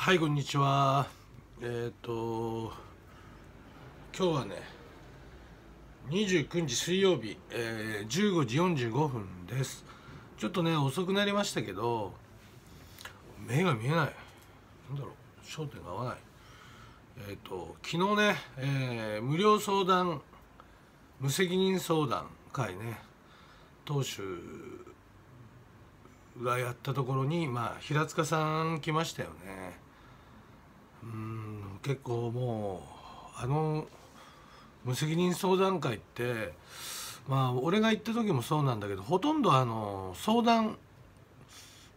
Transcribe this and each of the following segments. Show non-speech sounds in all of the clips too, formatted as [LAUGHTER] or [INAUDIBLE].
はいこんにちはえっ、ー、と今日はね29日水曜日、えー、15時45分ですちょっとね遅くなりましたけど目が見えないなんだろう焦点が合わないえっ、ー、と昨日ね、えー、無料相談無責任相談会ね当主がやったところに、まあ、平塚さん来ましたよね結構もうあの無責任相談会ってまあ俺が行った時もそうなんだけどほとんどあの相談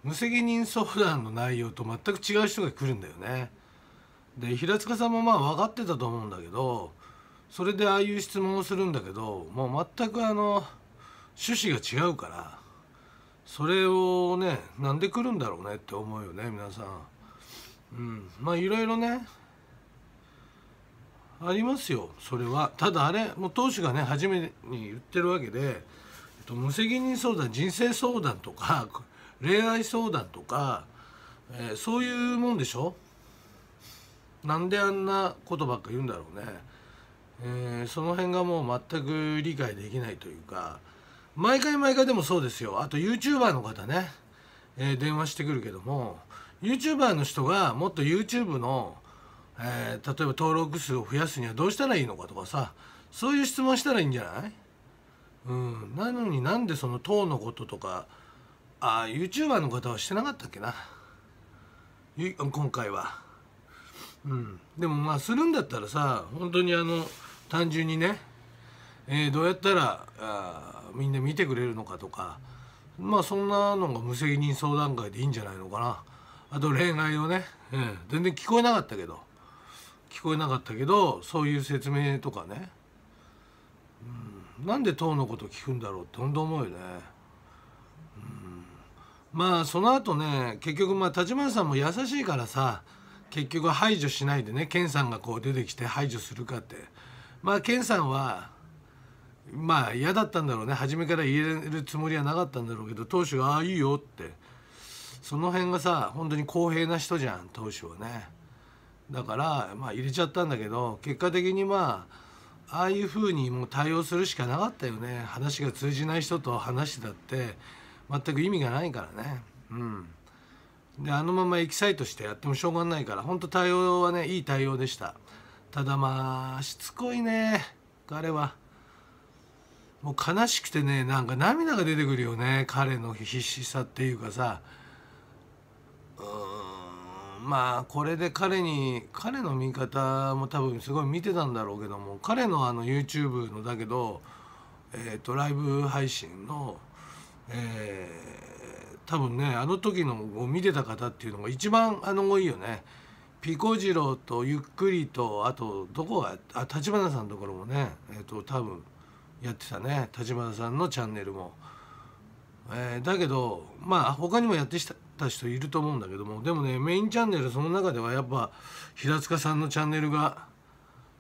無責任相談の内容と全く違う人が来るんだよね。で平塚さんもまあ分かってたと思うんだけどそれでああいう質問をするんだけどもう全くあの趣旨が違うからそれをねなんで来るんだろうねって思うよね皆さん。うん、まあいろいろねありますよそれはただあれもう投手がね初めに言ってるわけで、えっと、無責任相談人生相談とか [LAUGHS] 恋愛相談とか、えー、そういうもんでしょなんであんなことばっか言うんだろうね、えー、その辺がもう全く理解できないというか毎回毎回でもそうですよあと YouTuber の方ね、えー、電話してくるけども YouTuber の人がもっと YouTube のえー、例えば登録数を増やすにはどうしたらいいのかとかさそういう質問したらいいんじゃないうん、なのになんでその党のこととかああ YouTuber の方はしてなかったっけな今回は、うん、でもまあするんだったらさ本当にあの単純にね、えー、どうやったらあみんな見てくれるのかとかまあそんなのが無責任相談会でいいんじゃないのかなあと恋愛をね、うん、全然聞こえなかったけど。聞こえなかったけどそういう説明とかね、うん、なんで党のこと聞くんだろうってんと思うよね、うん、まあその後ね結局まあ立花さんも優しいからさ結局排除しないでね健さんがこう出てきて排除するかってまあ健さんはまあ嫌だったんだろうね初めから言えるつもりはなかったんだろうけど投手が「ああいいよ」ってその辺がさ本当に公平な人じゃん当主はね。だから、まあ、入れちゃったんだけど結果的にまあああいうふうにもう対応するしかなかったよね話が通じない人と話してたって全く意味がないからねうんであのままエキサイトしてやってもしょうがないからほんと対応はねいい対応でしたただまあしつこいね彼はもう悲しくてねなんか涙が出てくるよね彼の必死さっていうかさうんまあこれで彼に彼の見方も多分すごい見てたんだろうけども彼のあの YouTube のだけど、えーと、ライブ配信の、えー、多分ねあの時のを見てた方っていうのが一番あの多いよね。ピコジロとゆっくりとあとどこが立花さんのところもねえっ、ー、と多分やってたね立花さんのチャンネルも。えー、だけどまあ他にもやってきたった人いると思うんだけどもでもねメインチャンネルその中ではやっぱ平塚さんのチャンネルが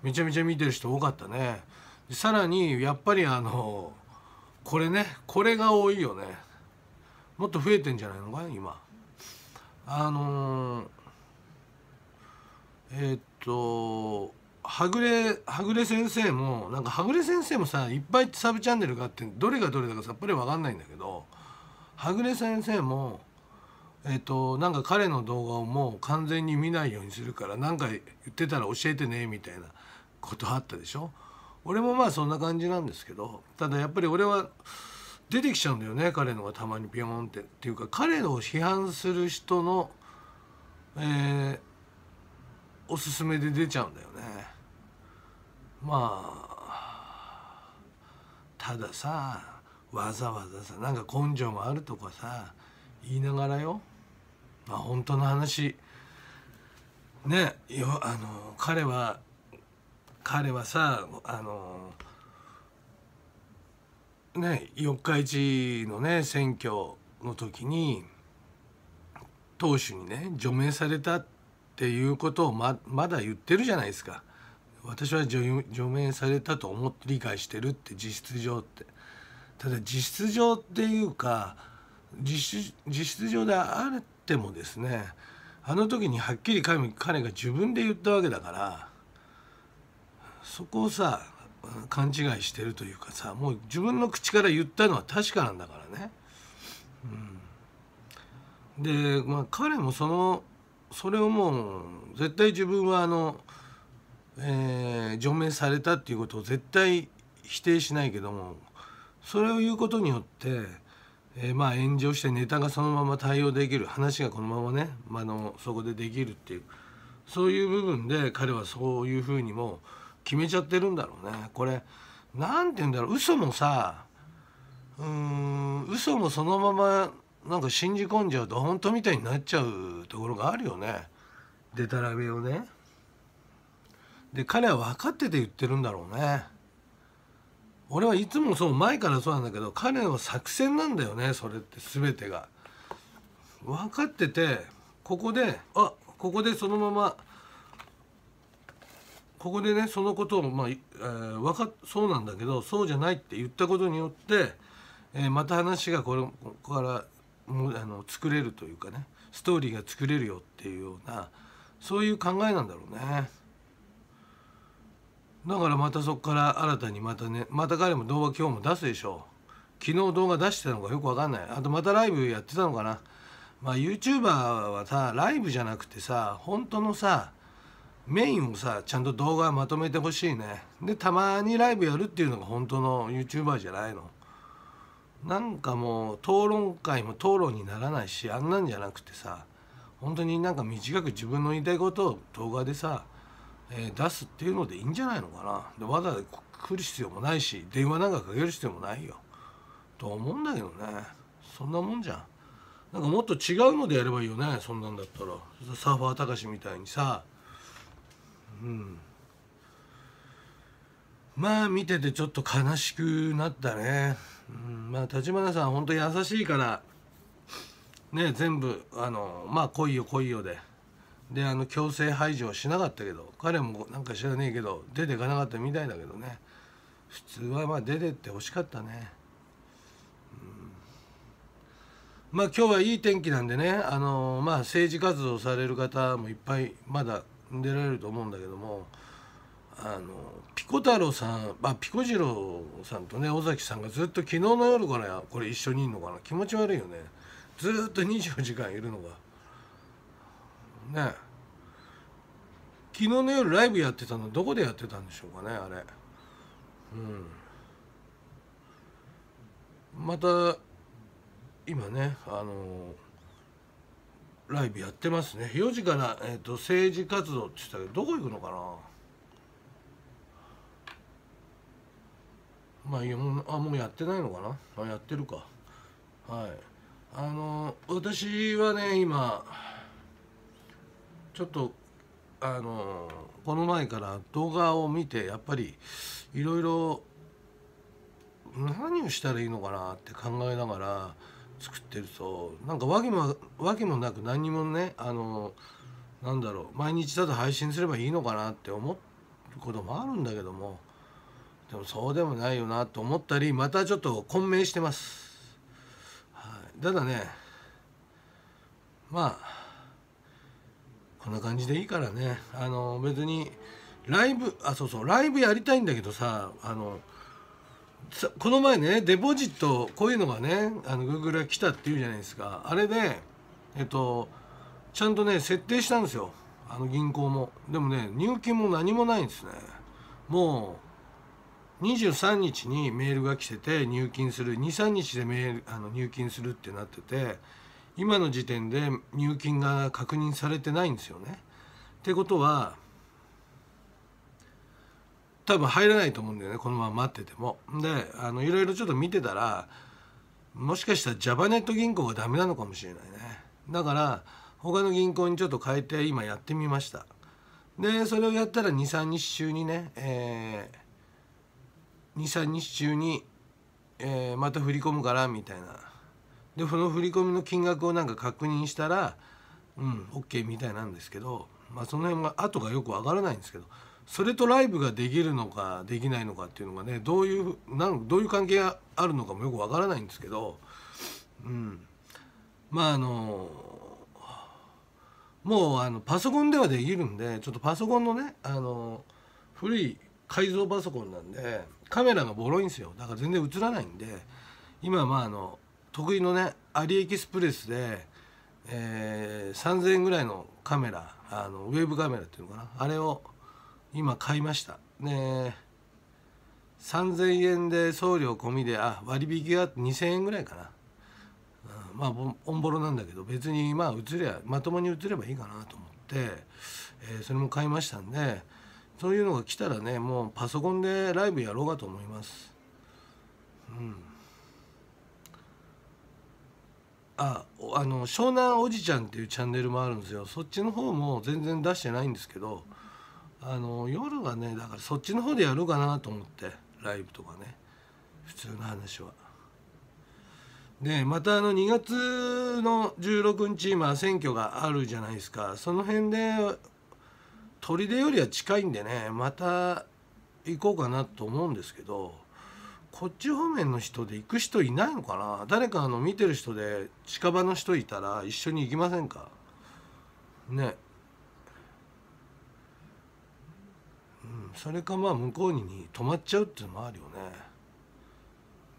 めちゃめちゃ見てる人多かったねさらにやっぱりあのこれねこれが多いよねもっと増えてんじゃないのか今あのー、えー、っとはぐれはぐれ先生もなんかはぐれ先生もさいっぱいサブチャンネルがあってどれがどれだかさっぱり分かんないんだけどはぐれ先生もえっと、なんか彼の動画をもう完全に見ないようにするから何か言ってたら教えてねみたいなことあったでしょ俺もまあそんな感じなんですけどただやっぱり俺は出てきちゃうんだよね彼のがたまにピヨンってっていうか彼を批判する人の、えー、おすすめで出ちゃうんだよねまあたださわざわざさなんか根性もあるとかさ言いながらよまあ本当の話ねよあの彼は彼はさあのね四日市のね選挙の時に党首にね除名されたっていうことをままだ言ってるじゃないですか私は除名されたと思って理解してるって実質上って。ただ実質上っていうか実質上であるてもですねあの時にはっきり彼が自分で言ったわけだからそこをさ勘違いしてるというかさもう自分の口から言ったのは確かなんだからね。うん、で、まあ、彼もそのそれをもう絶対自分はあの、えー、除名されたっていうことを絶対否定しないけどもそれを言うことによってえー、まあ炎上してネタがそのまま対応できる話がこのままね、まあ、のそこでできるっていうそういう部分で彼はそういうふうにも決めちゃってるんだろうねこれ何て言うんだろう嘘もさうん嘘もそのままなんか信じ込んじゃうと本当みたいになっちゃうところがあるよねでたらめをねで彼は分かってて言ってるんだろうね俺はいつもそう前からそうなんだけど彼の作戦なんだよねそれって全てが。分かっててここであここでそのままここでねそのことを、まあえー、分かそうなんだけどそうじゃないって言ったことによって、えー、また話がこれここからもあの作れるというかねストーリーが作れるよっていうようなそういう考えなんだろうね。だからまたそこから新たにまたねまた彼も動画今日も出すでしょう昨日動画出してたのかよく分かんないあとまたライブやってたのかなまあ YouTuber はさライブじゃなくてさ本当のさメインをさちゃんと動画まとめてほしいねでたまにライブやるっていうのが本当の YouTuber じゃないのなんかもう討論会も討論にならないしあんなんじゃなくてさ本当になんか短く自分の言いたいことを動画でさえー、出すっていうのでいいんじゃないのかなでわざわざ来る必要もないし電話なんかかける必要もないよと思うんだけどねそんなもんじゃんなんかもっと違うのでやればいいよねそんなんだったらサーファーたかしみたいにさうんまあ見ててちょっと悲しくなったね、うん、まあ立花さんほんと優しいからね全部あのまあ来いよ来いよでであの強制排除はしなかったけど彼もなんか知らねえけど出ていかなかったみたいだけどね普通はまあ出てってほしかったね、うん、まあ今日はいい天気なんでねあのまあ政治活動される方もいっぱいまだ出られると思うんだけどもあのピコ太郎さん、まあ、ピコ次郎さんとね尾崎さんがずっと昨日の夜からこれ一緒にいるのかな気持ち悪いよねずっと24時間いるのが。ね昨日の夜ライブやってたのどこでやってたんでしょうかねあれうんまた今ねあのー、ライブやってますね4時から、えーと、政治活動って言ったけどどこ行くのかなまあもあもうやってないのかなあやってるかはいあのー、私はね今ちょっとあのこの前から動画を見てやっぱりいろいろ何をしたらいいのかなって考えながら作ってるとなんか訳も訳もなく何にもねあのなんだろう毎日だと配信すればいいのかなって思うこともあるんだけどもでもそうでもないよなと思ったりまたちょっと混迷してます。はい、ただねまあこんな感じでいいからねあの別にライブあそうそうライブやりたいんだけどさあのこの前ねデポジットこういうのがねあの Google が来たっていうじゃないですかあれでえっとちゃんとね設定したんですよあの銀行もでもね入金も何もないんですねもう23日にメールが来てて入金する23日でメールあの入金するってなってて今の時点で入金が確認されてないんですよね。ってことは多分入らないと思うんだよねこのまま待ってても。であのいろいろちょっと見てたらもしかしたらジャパネット銀行がダメなのかもしれないね。だから他の銀行にちょっと変えて今やってみました。でそれをやったら23日中にね、えー、23日中に、えー、また振り込むからみたいな。でその振り込みの金額をなんか確認したらうん OK みたいなんですけど、まあ、その辺が後がよくわからないんですけどそれとライブができるのかできないのかっていうのがねどういうなんどういう関係があるのかもよくわからないんですけど、うん、まああのもうあのパソコンではできるんでちょっとパソコンのねあの古い改造パソコンなんでカメラがボロいんですよだから全然映らないんで今まああの得意のねアリエキスプレスで、えー、3,000円ぐらいのカメラあのウェーブカメラっていうのかなあれを今買いましたね3,000円で送料込みであ割引が2,000円ぐらいかな、うん、まあおンボロなんだけど別にまあ映りゃまともに映ればいいかなと思って、えー、それも買いましたんでそういうのが来たらねもうパソコンでライブやろうかと思いますうんああの湘南おじちゃんっていうチャンネルもあるんですよそっちの方も全然出してないんですけどあの夜はねだからそっちの方でやろうかなと思ってライブとかね普通の話は。でまたあの2月の16日今選挙があるじゃないですかその辺で砦よりは近いんでねまた行こうかなと思うんですけど。こっち方面の人で行く人いないのかな誰かあの見てる人で近場の人いたら一緒に行きませんかねうんそれかまあ向こうに泊まっちゃうっていうのもあるよね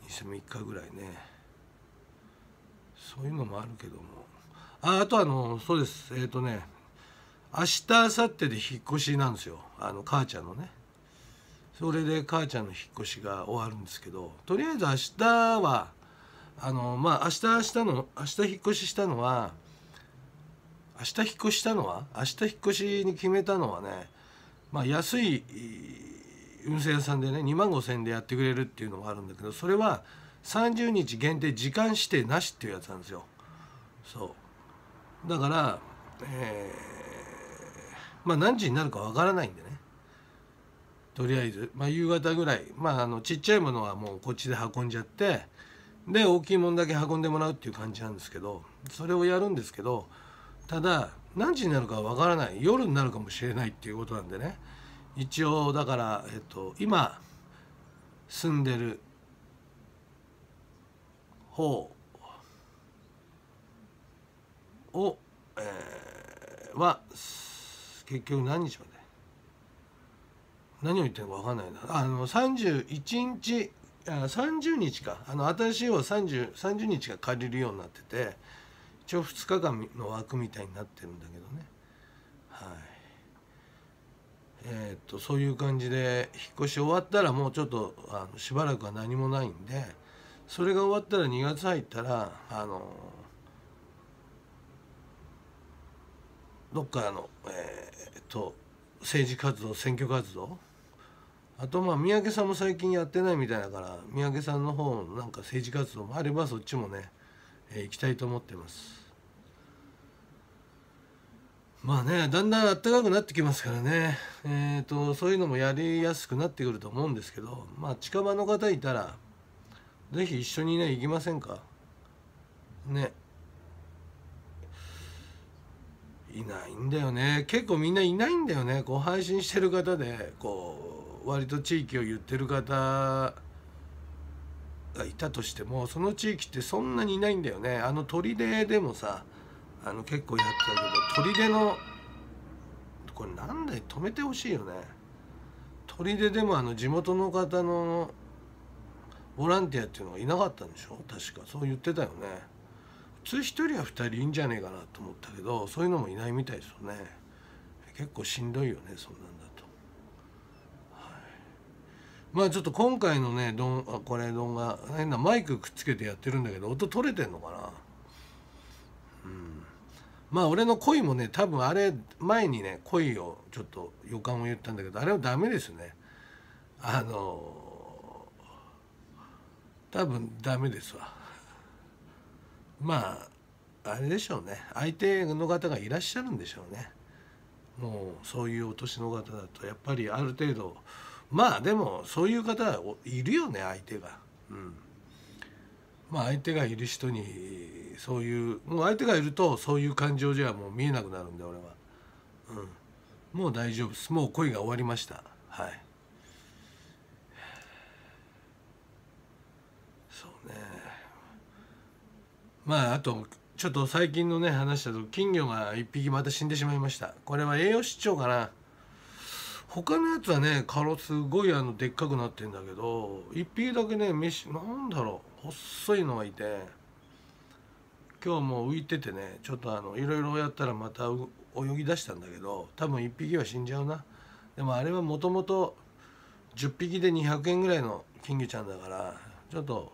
2週3日ぐらいねそういうのもあるけどもああとあのそうですえっ、ー、とね明日明後日で引っ越しなんですよあの母ちゃんのねそれで母ちゃんの引っ越しが終わるんですけどとりあえず明日はあのまあ明日明日の明日引っ越ししたのは明日引っ越ししたのは明日引っ越しに決めたのはね、まあ、安い運勢屋さんでね2万5,000円でやってくれるっていうのもあるんだけどそれは30日限定時間指定なしっていうやつなんですよ。そうだから、えー、まあ何時になるかわからないんでとりあえず、まあ、夕方ぐらい、まあ、あのちっちゃいものはもうこっちで運んじゃってで大きいもんだけ運んでもらうっていう感じなんですけどそれをやるんですけどただ何時になるかわからない夜になるかもしれないっていうことなんでね一応だから、えっと、今住んでる方を、えー、は結局何日まで何を言ってるか分かんないなあの31日あ30日かあの新しいは 30, 30日が借りるようになってて一応2日間の枠みたいになってるんだけどねはいえー、っとそういう感じで引っ越し終わったらもうちょっとあのしばらくは何もないんでそれが終わったら2月入ったらあのどっかのえー、っと政治活動選挙活動あとまあ三宅さんも最近やってないみたいだから三宅さんの方なんか政治活動もあればそっちもね、えー、行きたいと思ってますまあねだんだん暖かくなってきますからねえっ、ー、とそういうのもやりやすくなってくると思うんですけどまあ近場の方いたら是非一緒にね行きませんかねいないんだよね結構みんないないんだよねこう配信してる方でこう割と地域を言ってる方がいたとしてもその地域ってそんなにいないんだよねあの砦でもさあの結構やってたけど砦のこれなんで止めてほしいよね砦でもあの地元の方のボランティアっていうのがいなかったんでしょ確かそう言ってたよね普通1人は2人いいんじゃねえかなと思ったけどそういうのもいないみたいですよね結構しんどいよねそんなんだまあちょっと今回のねどんこれ動画変なマイクくっつけてやってるんだけど音取れてんのかなうんまあ俺の恋もね多分あれ前にね恋をちょっと予感を言ったんだけどあれはダメですねあのー、多分ダメですわまああれでしょうね相手の方がいらっしゃるんでしょうねもうそういうお年の方だとやっぱりある程度まあでもそういう方いるよね相手が。うんまあ、相手がいる人にそういうもう相手がいるとそういう感情じゃもう見えなくなるんで俺は、うん、もう大丈夫ですもう恋が終わりましたはいそうねまああとちょっと最近のね話だと金魚が1匹また死んでしまいましたこれは栄養失調かな他のやつはね殻すごいあのでっかくなってんだけど1匹だけね飯なんだろう細いのがいて今日もう浮いててねちょっとあのいろいろやったらまた泳ぎ出したんだけど多分1匹は死んじゃうなでもあれはもともと10匹で200円ぐらいの金魚ちゃんだからちょっと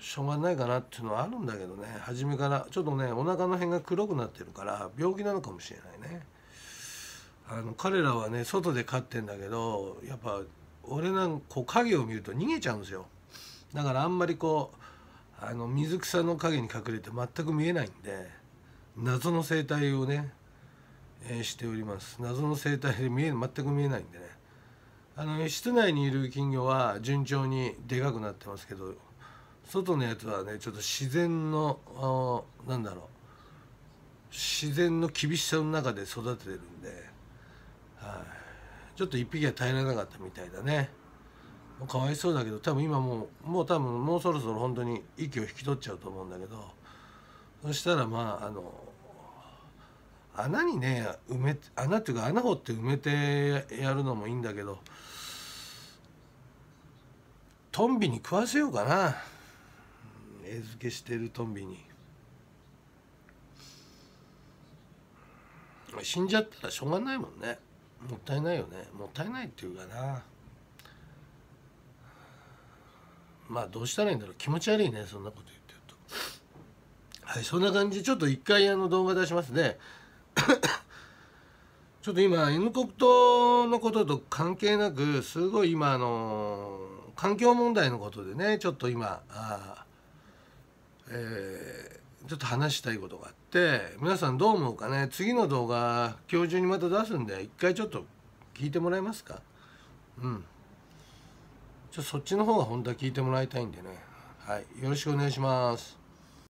しょうがないかなっていうのはあるんだけどね初めからちょっとねお腹の辺が黒くなってるから病気なのかもしれないね。あの彼らはね外で飼ってんだけどやっぱ俺なんかこう影を見ると逃げちゃうんですよだからあんまりこうあの水草の影に隠れて全く見えないんで謎の生態をね、えー、しております謎の生態で見え全く見えないんでねあの室内にいる金魚は順調にでかくなってますけど外のやつはねちょっと自然のなんだろう自然の厳しさの中で育ててるんで。はい、ちょっと一匹は耐えられなかったみたいだねかわいそうだけど多分今もうもう多分もうそろそろ本当に息を引き取っちゃうと思うんだけどそしたらまああの穴にね埋め穴っていうか穴掘って埋めてやるのもいいんだけどトンビに食わせようかな餌付けしてるトンビに死んじゃったらしょうがないもんねもったいないよねもったいないっていうかなまあどうしたらいいんだろう気持ち悪いねそんなこと言ってるとはいそんな感じでちょっと一回あの動画出しますね [COUGHS] ちょっと今 N 国とのことと関係なくすごい今あの環境問題のことでねちょっと今あ、えー、ちょっと話したいことがあっって皆さんどう思うかね次の動画今日中にまた出すんで一回ちょっと聞いてもらえますかうんちょそっちの方が本当は聞いてもらいたいんでねはいよろしくお願いします